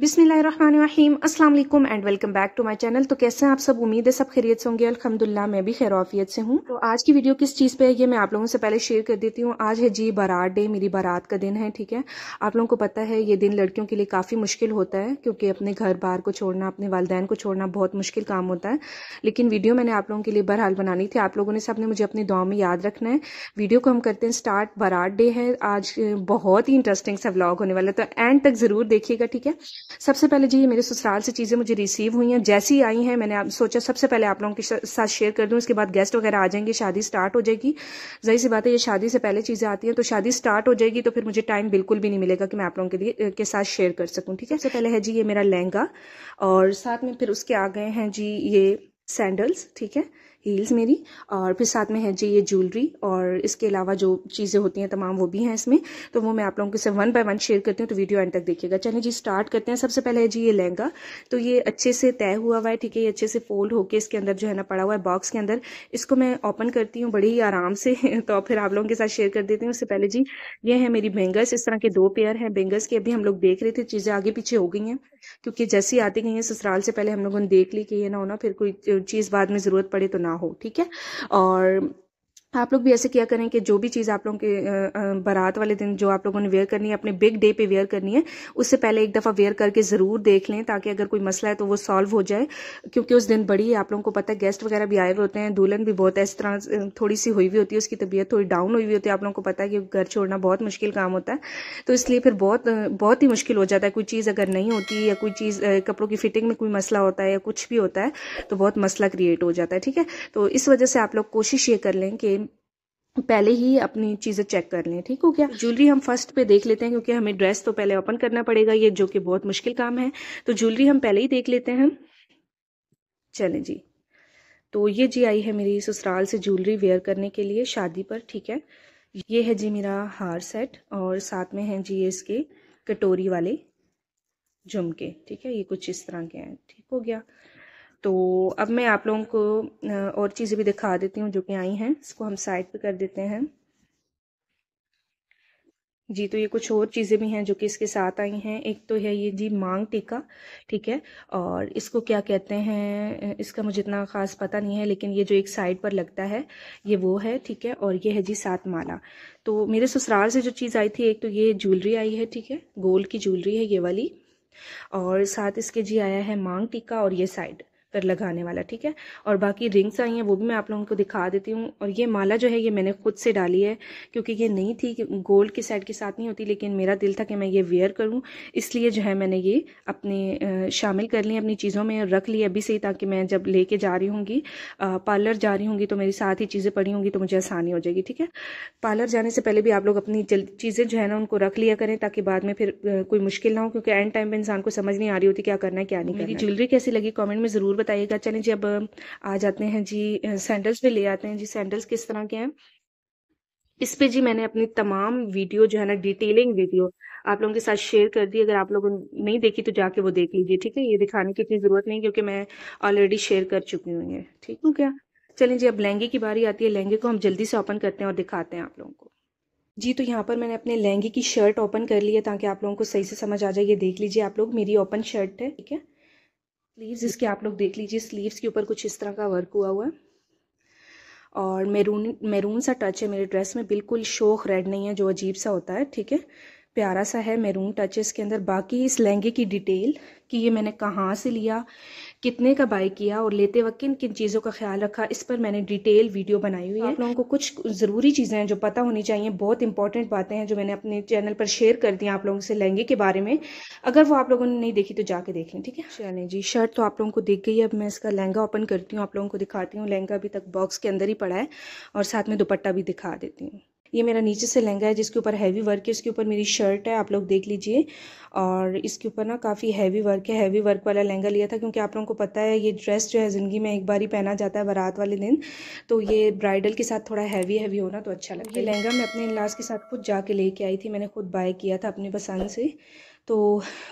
बिसमीम असलम and welcome back to my channel तो कैसे हैं आप सब उम्मीद है सब खैरियत से होंगे अलहमदिल्ला मैं भी खैरौफियत से हूँ तो आज की वीडियो किस चीज़ पे है ये मैं आप लोगों से पहले शेयर कर देती हूँ आज है जी बारात डे मेरी बारात का दिन है ठीक है आप लोगों को पता है ये दिन लड़कियों के लिए काफ़ी मुश्किल होता है क्योंकि अपने घर बार को छोड़ना अपने वालदेन को छोड़ना बहुत मुश्किल काम होता है लेकिन वीडियो मैंने आप लोगों के लिए बहरहाल बनानी थी आप लोगों ने सबने मुझे अपनी दुआ में याद रखना है वीडियो को हम करते हैं स्टार्ट बारात डे है आज बहुत ही इंटरेस्टिंग सा व्लॉग होने वाला तो एंड तक ज़रूर देखिएगा ठीक है सबसे पहले जी ये मेरे ससुराल से चीज़ें मुझे रिसीव हुई हैं जैसी आई हैं मैंने आप सोचा सबसे पहले आप लोगों के साथ शेयर कर दूँ इसके बाद गेस्ट वगैरह आ जाएंगे शादी स्टार्ट हो जाएगी जही सी बात है ये शादी से पहले चीज़ें आती हैं तो शादी स्टार्ट हो जाएगी तो फिर मुझे टाइम बिल्कुल भी नहीं मिलेगा कि मैं आप लोगों के लिए के साथ शेयर कर सकूँ ठीक है सबसे पहले है जी ये मेरा लहंगा और साथ में फिर उसके आ गए हैं जी ये सैंडल्स ठीक है हील्स मेरी और फिर साथ में है जी ये ज्वेलरी और इसके अलावा जो चीज़ें होती हैं तमाम वो भी हैं इसमें तो वो मैं आप लोगों के साथ वन बाय वन शेयर करती हूँ तो वीडियो एंड तक देखिएगा चलिए जी स्टार्ट करते हैं सबसे पहले है जी ये लहंगा तो ये अच्छे से तय हुआ हुआ है ठीक है ये अच्छे से फोल्ड होकर इसके अंदर जो है ना पड़ा हुआ है बॉक्स के अंदर इसको मैं ओपन करती हूँ बड़े ही आराम से तो फिर आप लोगों के साथ शेयर कर देती हूँ उससे पहले जी ये है मेरी बेंगल्स इस तरह के दो पेयर हैं बेंगल्स के अभी हम लोग देख रहे थे चीज़ें आगे पीछे हो गई हैं क्योंकि जैसी आती गई हैं ससुराल से पहले हम लोगों ने देख ली कि ये ना होना फिर कोई चीज़ बाद में ज़रूरत पड़े तो ना हो ठीक है और आप लोग भी ऐसे किया करें कि जो भी चीज़ आप लोगों के बारात वाले दिन जो आप लोगों ने वेयर करनी है अपने बिग डे पे वेयर करनी है उससे पहले एक दफ़ा वेयर करके ज़रूर देख लें ताकि अगर कोई मसला है तो वो सॉल्व हो जाए क्योंकि उस दिन बड़ी आप लोगों को पता है गेस्ट वगैरह भी आए हुए होते हैं दुल्हन भी बहुत इस तरह थोड़ी सी हुई हुई होती है उसकी तबीयत थोड़ी डाउन हुई हुई होती है आप लोगों को पता है कि घर छोड़ना बहुत मुश्किल काम होता है तो इसलिए फिर बहुत बहुत ही मुश्किल हो जाता है कोई चीज़ अगर नहीं होती या कोई चीज़ कपड़ों की फिटिंग में कोई मसला होता है या कुछ भी होता है तो बहुत मसला क्रिएट हो जाता है ठीक है तो इस वजह से आप लोग कोशिश ये कर लें कि पहले ही अपनी चीज़ें चेक कर लें ठीक हो गया ज्वेलरी हम फर्स्ट पे देख लेते हैं क्योंकि हमें ड्रेस तो पहले ओपन करना पड़ेगा ये जो कि बहुत मुश्किल काम है तो ज्वेलरी हम पहले ही देख लेते हैं चलें जी तो ये जी आई है मेरी ससुराल से ज्वेलरी वेयर करने के लिए शादी पर ठीक है ये है जी मेरा हार सेट और साथ में है जी ये इसके कटोरी वाले झुमके ठीक है ये कुछ इस तरह के हैं ठीक हो गया तो अब मैं आप लोगों को और चीज़ें भी दिखा देती हूँ जो कि आई हैं इसको हम साइड पे कर देते हैं जी तो ये कुछ और चीज़ें भी हैं जो कि इसके साथ आई हैं एक तो है ये जी मांग टीका ठीक है और इसको क्या कहते हैं इसका मुझे इतना ख़ास पता नहीं है लेकिन ये जो एक साइड पर लगता है ये वो है ठीक है और ये है जी सात माला तो मेरे ससुराल से जो चीज़ आई थी एक तो ये ज्वेलरी आई है ठीक है गोल्ड की ज्वेलरी है ये वाली और साथ इसके जी आया है मांग टीका और ये साइड पर लगाने वाला ठीक है और बाकी रिंग्स आई हैं वो भी मैं आप लोगों को दिखा देती हूँ और ये माला जो है ये मैंने खुद से डाली है क्योंकि ये नहीं थी गोल्ड के सेट के साथ नहीं होती लेकिन मेरा दिल था कि मैं ये वेयर करूँ इसलिए जो है मैंने ये अपने शामिल कर ली अपनी चीज़ों में रख ली अभी से ही ताकि मैं जब लेके जा रही होंगी पार्लर जा रही होंगी तो मेरी साथ ही चीज़ें पड़ी होंगी तो मुझे आसानी हो जाएगी ठीक है पार्लर जाने से पहले भी आप लोग अपनी चीज़ें जो है ना उनको रख लिया करें ताकि बाद में फिर कोई मुश्किल ना हो क्योंकि एंड टाइम पर इंसान को समझ नहीं आ रही होती क्या करना है क्या नहीं करना ज्वेलरी कैसी लगी कॉमेंट में ज़रूर बताइएगा चलें जी अब आ जाते हैं जी सैंडल्स भी ले आते हैं जी सैंडल्स किस तरह के हैं इस पे जी मैंने अपनी तमाम वीडियो जो है ना डिटेलिंग वीडियो आप लोगों के साथ शेयर कर दी अगर आप लोगों ने नहीं देखी तो जाके वो देख लीजिए ठीक है ये दिखाने की इतनी ज़रूरत नहीं क्योंकि मैं ऑलरेडी शेयर कर चुकी हूँ ये ठीक हूँ क्या चलें जी अब लहंगे की बारी आती है लहंगे को हम जल्दी से ओपन करते हैं और दिखाते हैं आप लोगों को जी तो यहाँ पर मैंने अपने लहंगे की शर्ट ओपन कर ली है ताकि आप लोगों को सही से समझ आ जाए ये देख लीजिए आप लोग मेरी ओपन शर्ट है ठीक है स्लीव्स इसके आप लोग देख लीजिए स्लीव्स के ऊपर कुछ इस तरह का वर्क हुआ हुआ है और मेरून मेरून सा टच है मेरे ड्रेस में बिल्कुल शोक रेड नहीं है जो अजीब सा होता है ठीक है प्यारा सा है मैरून टचेस के अंदर बाकी इस लहंगे की डिटेल कि ये मैंने कहाँ से लिया कितने का बाय किया और लेते वक्त किन किन चीज़ों का ख्याल रखा इस पर मैंने डिटेल वीडियो बनाई हुई है आप लोगों को कुछ ज़रूरी चीज़ें हैं जो पता होनी चाहिए बहुत इंपॉर्टेंट बातें हैं जो मैंने अपने चैनल पर शेयर कर दी आप लोगों से लहंगे के बारे में अगर वो आप लोगों ने नहीं देखी तो जाके देखें ठीक है चलें जी शर्ट तो आप लोगों को देख गई अब मैं इसका लहंगा ओपन करती हूँ आप लोगों को दिखाती हूँ लहंगा अभी तक बॉक्स के अंदर ही पड़ा है और साथ में दुपट्टा भी दिखा देती हूँ ये मेरा नीचे से लहंगा है जिसके ऊपर हैवी वर्क है इसके ऊपर मेरी शर्ट है आप लोग देख लीजिए और इसके ऊपर ना काफ़ी हैवी वर्क है हैवी वर्क वाला लहंगा लिया था क्योंकि आप लोगों को पता है ये ड्रेस जो है ज़िंदगी में एक बार ही पहना जाता है बारात वाले दिन तो ये ब्राइडल के साथ थोड़ा हैवी हैवी होना तो अच्छा लगे लहंगा मैं अपने इलाज के साथ खुद जा लेके आई थी मैंने खुद बाय किया था अपनी पसंद से तो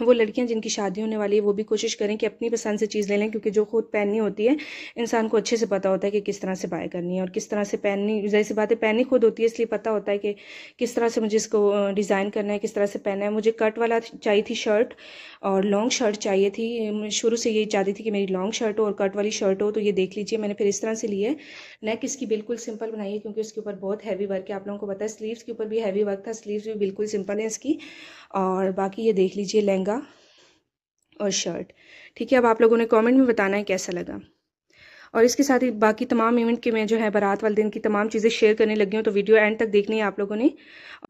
वो लड़कियां जिनकी शादी होने वाली है वो भी कोशिश करें कि अपनी पसंद से चीज़ ले लें क्योंकि जो खुद पहननी होती है इंसान को अच्छे से पता होता है कि किस तरह से बाय करनी है और किस तरह से पहननी जैसी बातें बात है पहननी खुद होती है इसलिए पता होता है कि किस तरह से मुझे इसको डिज़ाइन करना है किस तरह से पहनना है मुझे कट वाला चाहिए थी शर्ट और लॉन्ग शर्ट चाहिए थी शुरू से यही चाहती थी कि मेरी लॉन्ग शर्ट हो और कट वाली शर्ट हो तो ये देख लीजिए मैंने फिर इस तरह से लिए नेक इसकी बिल्कुल सिंपल बनाई है क्योंकि उसके ऊपर बहुत हैवी वर्क है आप लोगों को पता है स्लीवस के ऊपर भी हैवी वर्क था स्लीवस भी बिल्कुल सिंपल है इसकी और बाकी ये देख लीजिए लहंगा और शर्ट ठीक है अब आप लोगों ने कमेंट में बताना है कैसा लगा और इसके साथ ही बाकी तमाम इवेंट के मैं जो है बारात वाले दिन की तमाम चीज़ें शेयर करने लगी हूँ तो वीडियो एंड तक देखनी है आप लोगों ने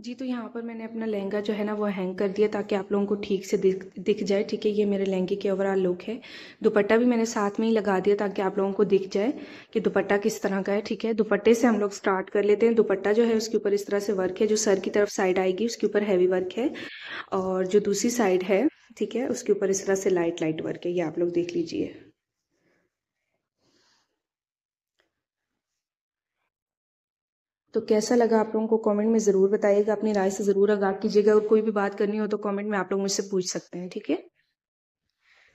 जी तो यहाँ पर मैंने अपना लहंगा जो है ना वो हैंग कर दिया ताकि आप लोगों को ठीक से दिख दिख जाए ठीक है ये मेरे लहंगे की ओवरऑल लुक है दुपट्टा भी मैंने साथ में ही लगा दिया ताकि आप लोगों को दिख जाए कि दुपट्टा किस तरह का है ठीक है दुपट्टे से हम लोग स्टार्ट कर लेते हैं दुपट्टा जो है उसके ऊपर इस तरह से वर्क है जो सर की तरफ साइड आएगी उसके ऊपर हैवी वर्क है और जो दूसरी साइड है ठीक है उसके ऊपर इस तरह से लाइट लाइट वर्क है ये आप लोग देख लीजिए तो कैसा लगा आप लोगों को कमेंट में ज़रूर बताइएगा अपनी राय से ज़रूर आगाह कीजिएगा और कोई भी बात करनी हो तो कमेंट में आप लोग मुझसे पूछ सकते हैं ठीक है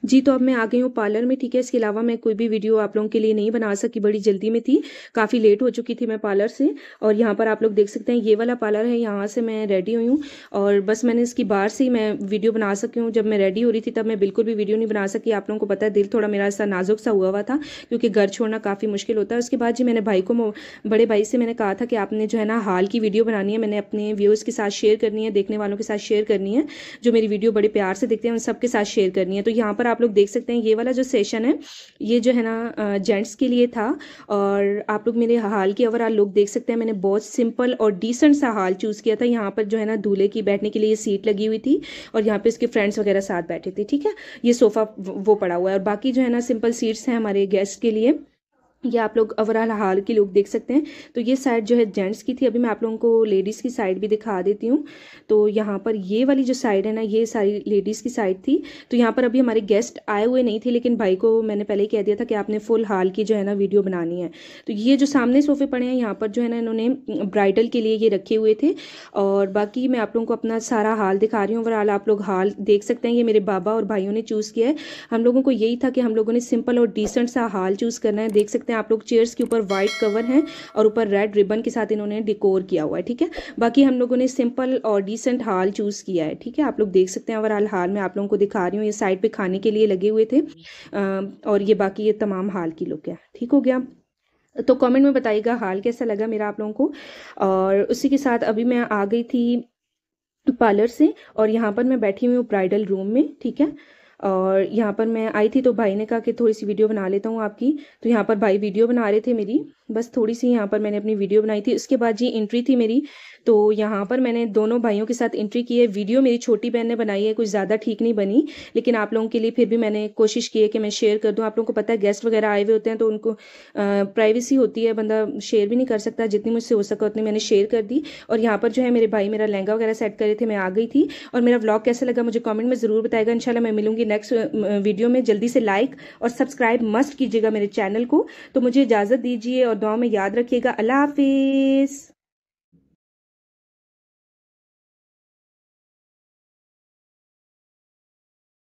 जी तो अब मैं आ गई हूँ पार्लर में ठीक है इसके अलावा मैं कोई भी वीडियो आप लोगों के लिए नहीं बना सकी बड़ी जल्दी में थी काफ़ी लेट हो चुकी थी मैं पार्लर से और यहाँ पर आप लोग देख सकते हैं ये वाला पार्लर है यहाँ से मैं रेडी हुई हूँ और बस मैंने इसकी बाहर से ही मैं वीडियो बना सकी हूँ जब मैं रेडी हो रही थी तब मैं बिल्कुल भी वीडियो नहीं बना सकी आप लोगों को पता है दिल थोड़ा मेरा ऐसा नाजुक सा हुआ हुआ था क्योंकि घर छोड़ना काफ़ी मुश्किल होता है उसके बाद जी मैंने भाई को बड़े भाई से मैंने कहा था कि आपने जो है ना हाल की वीडियो बनानी है मैंने अपने व्यूज़ के साथ शेयर करनी है देखने वालों के साथ शेयर करनी है जो मेरी वीडियो बड़े प्यार से देखते हैं उन सबके साथ शेयर करनी है तो यहाँ पर आप लोग देख सकते हैं ये वाला जो सेशन है ये जो है ना जेंट्स के लिए था और आप लोग मेरे हाल की ओवरऑल लुक देख सकते हैं मैंने बहुत सिंपल और डिसेंट सा हाल चूज़ किया था यहाँ पर जो है ना दूल्हे की बैठने के लिए सीट लगी हुई थी और यहाँ पर उसके फ्रेंड्स वगैरह साथ बैठे थे ठीक है ये सोफ़ा वो पड़ा हुआ है और बाकी जो है ना सिंपल सीट्स हैं हमारे गेस्ट के लिए ये आप लोग ओवरऑल हाल की लुक देख सकते हैं तो ये साइड जो है जेंट्स की थी अभी मैं आप लोगों को लेडीज़ की साइड भी दिखा देती हूँ तो यहाँ पर ये वाली जो साइड है ना ये सारी लेडीज़ की साइड थी तो यहाँ पर अभी हमारे गेस्ट आए हुए नहीं थे लेकिन भाई को मैंने पहले ही कह दिया था कि आपने फुल हाल की जो है ना वीडियो बनानी है तो ये जो सामने सोफे पड़े हैं यहाँ पर जो है ना इन्होंने ब्राइडल के लिए ये रखे हुए थे और बाकी मैं आप लोगों को अपना सारा हाल दिखा रही हूँ ओवरऑल आप लोग हाल देख सकते हैं ये मेरे बाबा और भाइयों ने चूज़ किया है हम लोगों को यही था कि हम लोगों ने सिंपल और डिसेंट सा हाल चूज़ करना है देख सकते सकते हैं आप लोग चेयर्स के ऊपर व्हाइट कवर है और ऊपर रेड रिबन के साथ इन्होंने डिकोर किया हुआ है ठीक है बाकी हम लोगों ने सिंपल और डिसेंट हाल चूज़ किया है ठीक है आप लोग देख सकते हैं ओवरऑल हाल में आप लोगों को दिखा रही हूँ ये साइड पे खाने के लिए लगे हुए थे और ये बाकी ये तमाम हाल की लुक है ठीक हो गया तो कमेंट में बताइएगा हाल कैसा लगा मेरा आप लोगों को और उसी के साथ अभी मैं आ गई थी पार्लर से और यहाँ पर मैं बैठी हुई हूँ ब्राइडल रूम में ठीक है और यहाँ पर मैं आई थी तो भाई ने कहा कि थोड़ी सी वीडियो बना लेता हूँ आपकी तो यहाँ पर भाई वीडियो बना रहे थे मेरी बस थोड़ी सी यहाँ पर मैंने अपनी वीडियो बनाई थी उसके बाद जी एंट्री थी मेरी तो यहाँ पर मैंने दोनों भाइयों के साथ एंट्री की है वीडियो मेरी छोटी बहन ने बनाई है कुछ ज़्यादा ठीक नहीं बनी लेकिन आप लोगों के लिए फिर भी मैंने कोशिश की है कि मैं शेयर कर दूँ आप लोगों को पता है गेस्ट वगैरह आए हुए होते हैं तो उनको प्राइवेसी होती है बंदा शेयर भी नहीं कर सकता जितनी मुझसे हो सका उतनी मैंने शेयर कर दी और यहाँ पर जो है मेरे भाई मेरा लहंगा वगैरह सेट करे थे मैं आ गई थी और मेरा ब्लॉग कैसा लगा मुझे कॉमेंट में ज़रूर बताएगा इन मैं मिलूंगी नेक्स्ट वीडियो uh, uh, में जल्दी से लाइक और सब्सक्राइब मस्ट कीजिएगा मेरे चैनल को तो मुझे इजाज़त दीजिए और दुआ में याद रखिएगा अल्लाह हाफिज़